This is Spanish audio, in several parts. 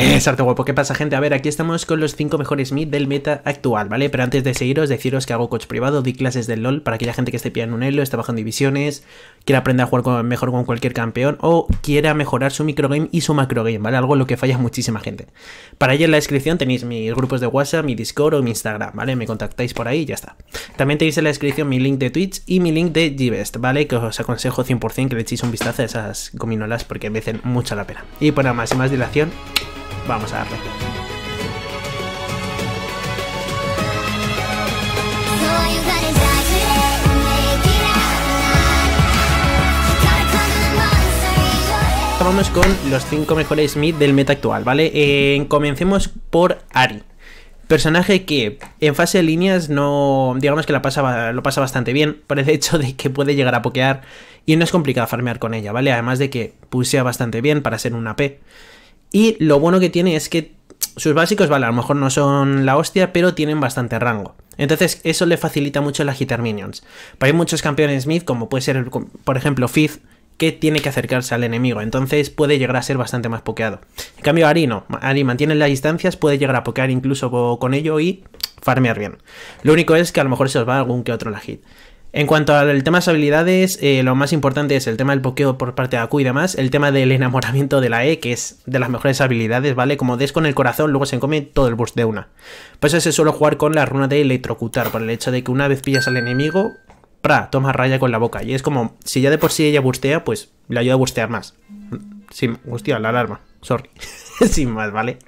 Es arte guapo, ¿qué pasa gente? A ver, aquí estamos con los 5 mejores mid del meta actual, ¿vale? Pero antes de seguiros, deciros que hago coach privado, di clases del LoL para aquella gente que esté pillando un elo, está bajando divisiones, quiera aprender a jugar mejor con cualquier campeón o quiera mejorar su microgame y su macrogame, ¿vale? Algo lo que falla muchísima gente. Para ello en la descripción tenéis mis grupos de WhatsApp, mi Discord o mi Instagram, ¿vale? Me contactáis por ahí y ya está. También tenéis en la descripción mi link de Twitch y mi link de Gbest, ¿vale? Que os aconsejo 100% que le echéis un vistazo a esas gominolas porque merecen mucha la pena. Y para pues más y más dilación... Vamos a darle. Vamos con los 5 mejores mid del meta actual, ¿vale? Eh, comencemos por Ari. Personaje que en fase de líneas no. Digamos que la lo pasa bastante bien. Por el hecho de que puede llegar a pokear. Y no es complicado farmear con ella, ¿vale? Además de que pusea bastante bien para ser un AP y lo bueno que tiene es que sus básicos, vale, a lo mejor no son la hostia, pero tienen bastante rango. Entonces, eso le facilita mucho las hit Minions. hay muchos campeones Smith, como puede ser, por ejemplo, Fizz, que tiene que acercarse al enemigo. Entonces, puede llegar a ser bastante más pokeado. En cambio, Ari no. Ari mantiene las distancias, puede llegar a pokear incluso con ello y farmear bien. Lo único es que a lo mejor se os va algún que otro la hit. En cuanto al tema de las habilidades, eh, lo más importante es el tema del pokeo por parte de Aku y demás, el tema del enamoramiento de la E, que es de las mejores habilidades, ¿vale? Como des con el corazón, luego se come todo el burst de una. Pues eso se suele jugar con la runa de electrocutar, por el hecho de que una vez pillas al enemigo, pra, Toma raya con la boca. Y es como, si ya de por sí ella bustea, pues le ayuda a bustear más. Sin, hostia, la alarma, sorry. Sin más, ¿vale?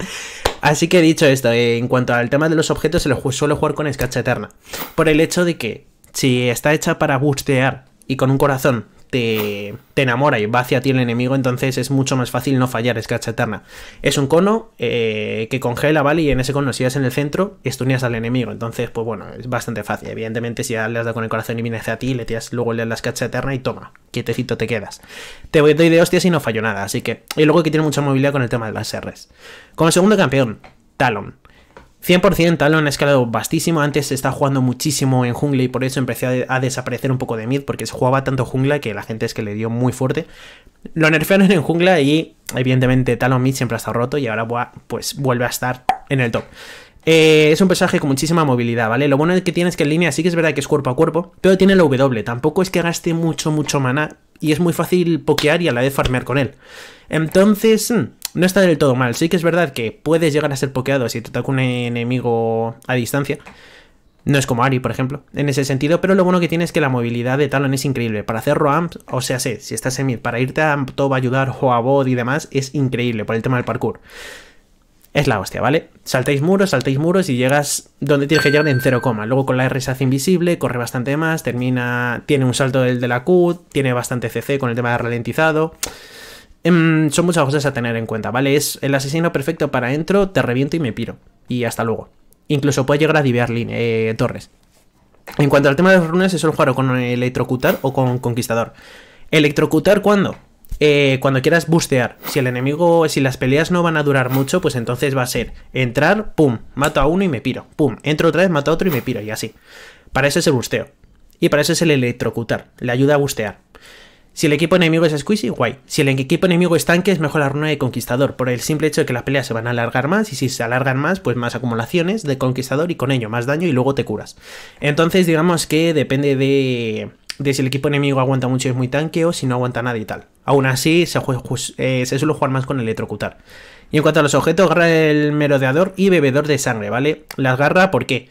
Así que dicho esto, eh, en cuanto al tema de los objetos, se los suele jugar con escacha eterna. Por el hecho de que si está hecha para bustear y con un corazón te, te, enamora y va hacia ti el enemigo, entonces es mucho más fácil no fallar, es eterna. Es un cono eh, que congela, ¿vale? Y en ese cono, si vas en el centro, estuneas al enemigo. Entonces, pues bueno, es bastante fácil. Evidentemente, si ya le has dado con el corazón y viene hacia ti, le tiras luego le das cacha eterna y toma, quietecito te quedas. Te voy doy de hostias y no fallo nada, así que. Y luego que tiene mucha movilidad con el tema de las R's. Como segundo campeón, Talon. 100%, Talon ha escalado bastísimo, Antes se está jugando muchísimo en jungla y por eso empecé a, desaparecer un poco de mid, porque se jugaba tanto jungla que la gente es que le dio muy fuerte. Lo nerfearon en jungla y, evidentemente, Talon mid siempre ha estado roto y ahora pues vuelve a estar en el top. Eh, es un personaje con muchísima movilidad, ¿vale? Lo bueno es que tienes que en línea sí que es verdad que es cuerpo a cuerpo, pero tiene el W. Tampoco es que gaste mucho, mucho maná y es muy fácil pokear y a la vez farmear con él. Entonces, mm, no está del todo mal. Sí que es verdad que puedes llegar a ser pokeado si te ataca un enemigo a distancia. No es como Ari, por ejemplo, en ese sentido, pero lo bueno que tiene es que la movilidad de Talon es increíble. Para hacer roams, o sea, si estás en mid, para irte a Top, ayudar o a Bot y demás, es increíble por el tema del parkour. Es la hostia, ¿vale? Saltáis muros, saltáis muros y llegas donde tienes que llegar en 0, luego con la R se hace invisible, corre bastante más, termina, tiene un salto del de la Q, tiene bastante CC con el tema de ralentizado. Em, son muchas cosas a tener en cuenta, ¿vale? Es el asesino perfecto para entro, te reviento y me piro. Y hasta luego. Incluso puede llegar a diviar eh, torres. En cuanto al tema de las runas, se suele jugar con electrocutar o con conquistador. ¿Electrocutar cuándo? Eh, cuando quieras bustear. Si el enemigo, si las peleas no van a durar mucho, pues entonces va a ser entrar, pum, mato a uno y me piro, pum, entro otra vez, mato a otro y me piro, y así. Para eso es el busteo. Y para eso es el electrocutar, le ayuda a bustear. Si el equipo enemigo es squishy, guay. Si el equipo enemigo es tanque, es mejor la runa de conquistador, por el simple hecho de que las peleas se van a alargar más, y si se alargan más, pues más acumulaciones de conquistador y con ello más daño y luego te curas. Entonces digamos que depende de de si el equipo enemigo aguanta mucho y es muy tanque o si no aguanta nada y tal. Aún así, eh, se, suele jugar más con electrocutar. Y en cuanto a los objetos, agarra el merodeador y bebedor de sangre, ¿vale? Las garra, ¿por qué?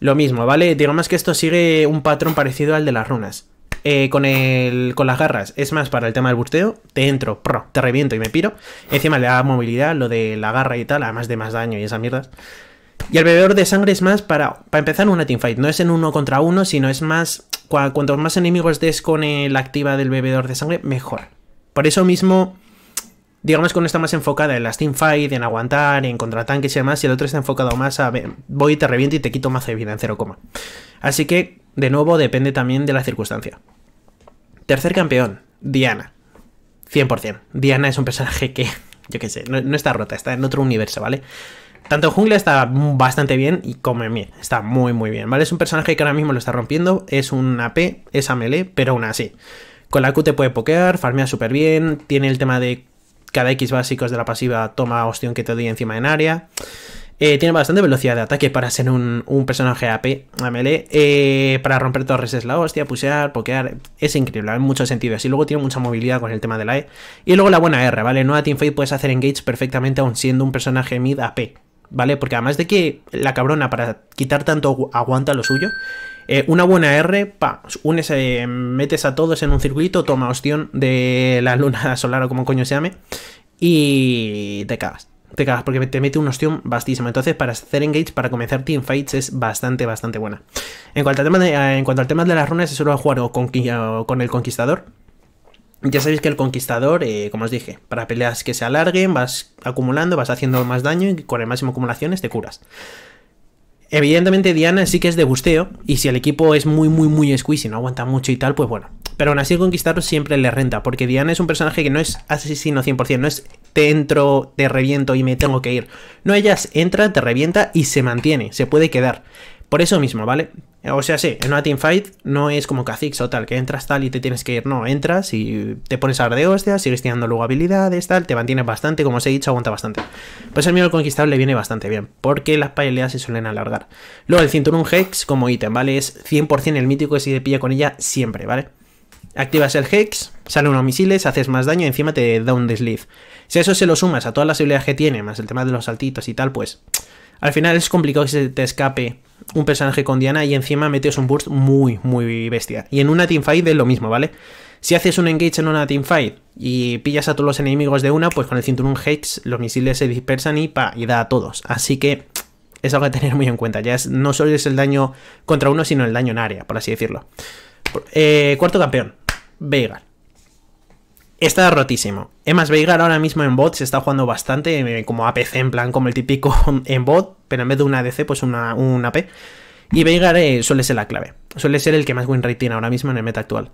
Lo mismo, ¿vale? Digamos que esto sigue un patrón parecido al de las runas. Eh, con, el, con las garras es más para el tema del busteo. Te entro, pro, te reviento y me piro. Encima le da movilidad, lo de la garra y tal, además de más daño y esas mierdas. Y el bebedor de sangre es más para, para empezar una teamfight. No es en uno contra uno, sino es más cuantos más enemigos des con el eh, activa del bebedor de sangre, mejor. Por eso mismo, digamos que uno está más enfocada en las teamfights en aguantar, en contratanques y demás, y el otro está enfocado más a voy, te reviento y te quito más de vida en 0, así que, de nuevo, depende también de la circunstancia. Tercer campeón, Diana. 100%. Diana es un personaje que yo qué sé, no, está rota, está en otro universo, ¿vale? Tanto Jungla está bastante bien y mí, está muy muy bien, ¿vale? Es un personaje que ahora mismo lo está rompiendo, es un AP, es a melee, pero aún así. Con la Q te puede pokear, farmea súper bien, tiene el tema de cada X básicos de la pasiva toma opción que te doy encima en área. Eh, tiene bastante velocidad de ataque para ser un, personaje AP, a melee. Eh, para romper torres es la hostia, pusear, pokear. Es increíble, en muchos sentidos. Y luego tiene mucha movilidad con el tema de la E. Y luego la buena R, ¿vale? Team Teamfight puedes hacer engage perfectamente aun siendo un personaje mid AP, ¿vale? Porque además de que la cabrona para quitar tanto aguanta lo suyo. Eh, una buena R, pa, unes, metes a todos en un circuito, toma ostión de la luna solar o como coño se llame, y te cagas te cagas porque te mete un ostium bastísimo Entonces, para hacer engage, para comenzar teamfights, es bastante, bastante buena. En cuanto al tema de, eh, en cuanto al tema de las runas, se suele jugar con, con el conquistador. Ya sabéis que el conquistador, eh, como os dije, para peleas que se alarguen, vas acumulando, vas haciendo más daño y con el máximo acumulaciones te curas. Evidentemente Diana sí que es de busteo, y si el equipo es muy muy muy squishy, no aguanta mucho y tal, pues bueno, pero aún así conquistarlo siempre le renta, porque Diana es un personaje que no es asesino 100%, no es te entro, te reviento y me tengo que ir. No, ella entra, te revienta y se mantiene, se puede quedar. Por eso mismo, ¿vale? O sea, sí, en una teamfight no es como Kha'Zix o tal, que entras tal y te tienes que ir. No, entras y te pones a dar de hostia, sigues tirando luego habilidades, tal, te mantienes bastante, como os he dicho, aguanta bastante. Pues el miedo conquistable le viene bastante bien, porque las peleas se suelen alargar. Luego el cinturón Hex como ítem, ¿vale? Es 100% el mítico que si pilla con ella siempre, ¿vale? Activas el Hex, salen unos misiles, haces más daño y encima te da un desliz. Si eso se lo sumas a todas las habilidades que tiene, más el tema de los saltitos y tal, pues al final es complicado que se te escape un personaje con Diana y encima metes un burst muy, muy bestia. Y en una teamfight es lo mismo, ¿vale? Si haces un engage en una teamfight y pillas a todos los enemigos de una, pues con el cinturón Hex los misiles se dispersan y pa, y da a todos. Así que es algo que tener muy en cuenta. Ya es, no solo es el daño contra uno, sino el daño en área, por así decirlo. Eh, cuarto campeón, Veigar. Está rotísimo. más, Veigar ahora mismo en bot se está jugando bastante eh, como APC, en plan como el típico en bot, pero en vez de una ADC, pues una, una AP. Y Veigar eh, suele ser la clave. Suele ser el que más win rate tiene ahora mismo en el meta actual.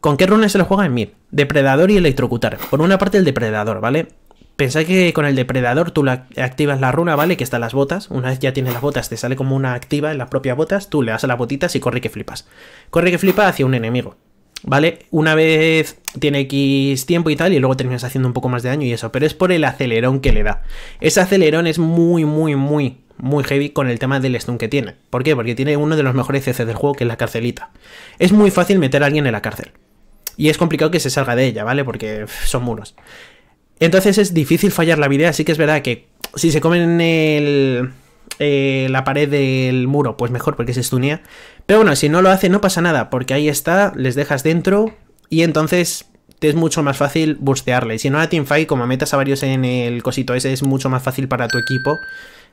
¿Con qué runes se lo juega en mid? Depredador y electrocutar. Por una parte el depredador, ¿vale? Pensad que con el depredador tú activas la runa, ¿vale? Que está las botas. Una vez ya tienes las botas, te sale como una activa en las propias botas. Tú le das a las botitas y corre que flipas. Corre que flipa hacia un enemigo. ¿vale? Una vez tiene X tiempo y tal, y luego terminas haciendo un poco más de daño y eso, pero es por el acelerón que le da. Ese acelerón es muy, muy, muy, muy heavy con el tema del stun que tiene. ¿Por qué? Porque tiene uno de los mejores CC del juego, que es la carcelita. Es muy fácil meter a alguien en la cárcel. Y es complicado que se salga de ella, ¿vale? Porque son muros. Entonces es difícil fallar la vida, así que es verdad que si se comen el, eh, la pared del muro, pues mejor porque se estunea. Pero bueno, si no lo hace no pasa nada, porque ahí está, les dejas dentro y entonces te es mucho más fácil Y Si no la teamfight, como metas a varios en el cosito ese, es mucho más fácil para tu equipo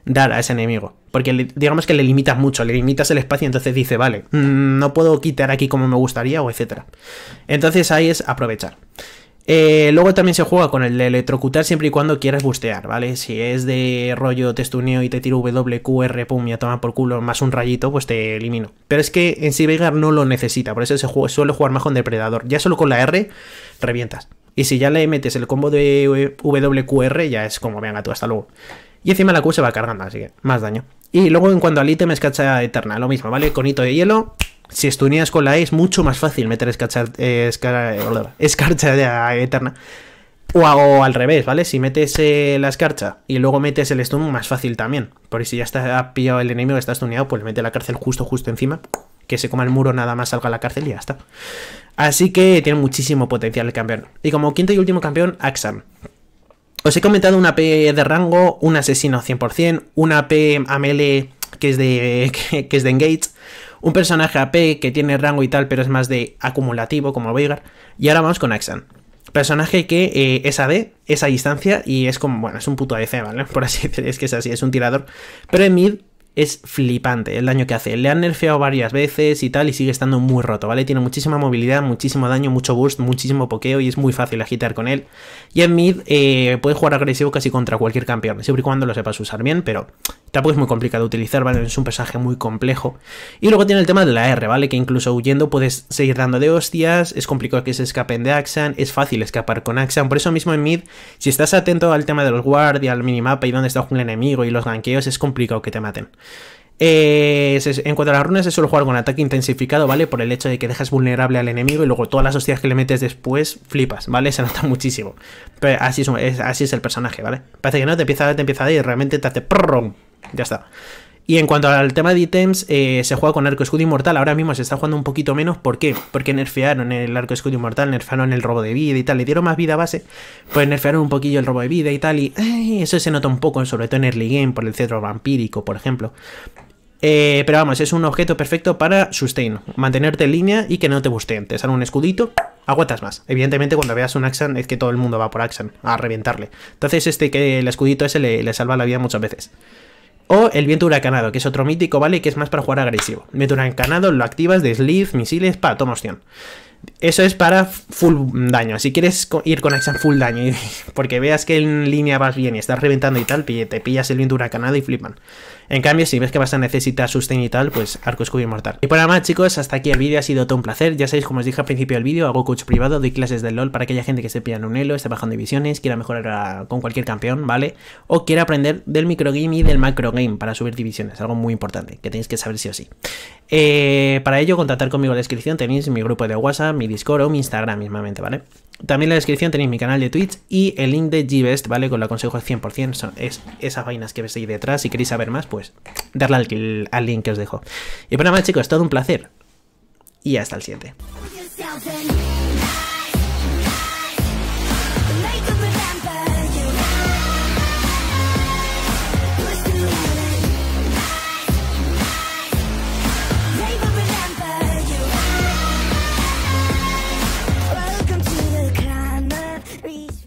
dar a ese enemigo. Porque digamos que le limitas mucho, le limitas el espacio, entonces dice, vale, mm, no puedo quitar aquí como me gustaría, o etcétera. Entonces ahí es aprovechar. Eh, luego también se juega con el electrocutar siempre y cuando quieras bustear, ¿vale? Si es de rollo testuneo y te tiro WQR, pum, y a toma por culo, más un rayito, pues te elimino. Pero es que en Vegar no lo necesita, por eso suele jugar más con depredador. Ya solo con la R revientas. Y si ya le metes el combo de WQR, ya es como, venga tú, hasta luego. Y encima la Q se va cargando, así que más daño. Y luego en cuanto al ítem es cacha eterna, lo mismo, ¿vale? Conito de hielo, si estuneas con la E es mucho más fácil meter escarcha, eterna. O, hago al revés, ¿vale? Si metes eh, la escarcha y luego metes el stun, más fácil también. Porque si ya está pillado el enemigo, está stuneado, pues le mete la cárcel justo, justo encima. Que se coma el muro, nada más salga a la cárcel y ya está. Así que tiene muchísimo potencial el campeón. Y como quinto y último campeón, Axan. Os he comentado una P de rango, un asesino 100%, una P a que es de, que es de engage, un personaje AP que tiene rango y tal, pero es más de acumulativo como Veigar. Y ahora vamos con Axan. Personaje que eh, es AD, es a distancia y es como, bueno, es un puto ADC, ¿vale? Por así decir, es que es así, es un tirador. Pero en mid es flipante el daño que hace. Le han nerfeado varias veces y tal y sigue estando muy roto, ¿vale? Tiene muchísima movilidad, muchísimo daño, mucho burst, muchísimo pokeo y es muy fácil agitar con él. Y en mid eh, puede jugar agresivo casi contra cualquier campeón, siempre y cuando lo sepas usar bien, pero Tampoco es muy complicado de utilizar, ¿vale? Es un personaje muy complejo. Y luego tiene el tema de la R, ¿vale? Que incluso huyendo puedes seguir dando de hostias, es complicado que se escapen de Axan, es fácil escapar con Axan. Por eso mismo en mid, si estás atento al tema de los guardias, al minimapa y dónde está el enemigo y los ganqueos, es complicado que te maten. Eh, en cuanto a las runas, se suele jugar con ataque intensificado, ¿vale? Por el hecho de que dejas vulnerable al enemigo y luego todas las hostias que le metes después flipas, ¿vale? Se nota muchísimo. Pero así es, el personaje, ¿vale? Parece que no, te empieza, a te empieza a y realmente te hace ya está. Y en cuanto al tema de ítems, eh, se juega con arco escudo inmortal. Ahora mismo se está jugando un poquito menos. ¿Por qué? Porque nerfearon el arco escudo inmortal, nerfearon el robo de vida y tal. Le dieron más vida base, pues nerfearon un poquillo el robo de vida y tal. Y eh, eso se nota un poco, sobre todo en early game, por el cetro vampírico, por ejemplo. Eh, pero vamos, es un objeto perfecto para sustain, mantenerte en línea y que no te busteen. Te sale un escudito, aguantas más. Evidentemente, cuando veas un Axan, es que todo el mundo va por Axan a reventarle. Entonces, este que el escudito ese le, le salva la vida muchas veces. O el viento huracanado, que es otro mítico, ¿vale? Que es más para jugar agresivo. Viento huracanado, lo activas, desliz, misiles, pa, toma opción. Eso es para full daño. Si quieres ir con Axan full daño, porque veas que en línea vas bien y estás reventando y tal, te pillas el viento huracanado y flipan. En cambio, si ves que vas a necesitar sustain y tal, pues arco escudo inmortal. Y por nada más, chicos, hasta aquí el vídeo ha sido todo un placer. Ya sabéis, como os dije al principio del vídeo, hago coach privado, doy clases de LOL para aquella gente que pilla en un elo, esté bajando divisiones, quiera mejorar con cualquier campeón, ¿vale? O quiera aprender del microgame y del macrogame para subir divisiones, algo muy importante que tenéis que saber sí o sí. Eh, para ello, contactar conmigo en la descripción tenéis mi grupo de WhatsApp, mi Discord o mi Instagram mismamente, ¿vale? También en la descripción tenéis mi canal de Twitch y el link de Gbest, ¿vale? Con lo aconsejo 100%, son esas vainas que veis ahí detrás. Si queréis saber más, pues darle al, link que os dejo. Y bueno, pues más chicos, todo un placer. Y hasta el siguiente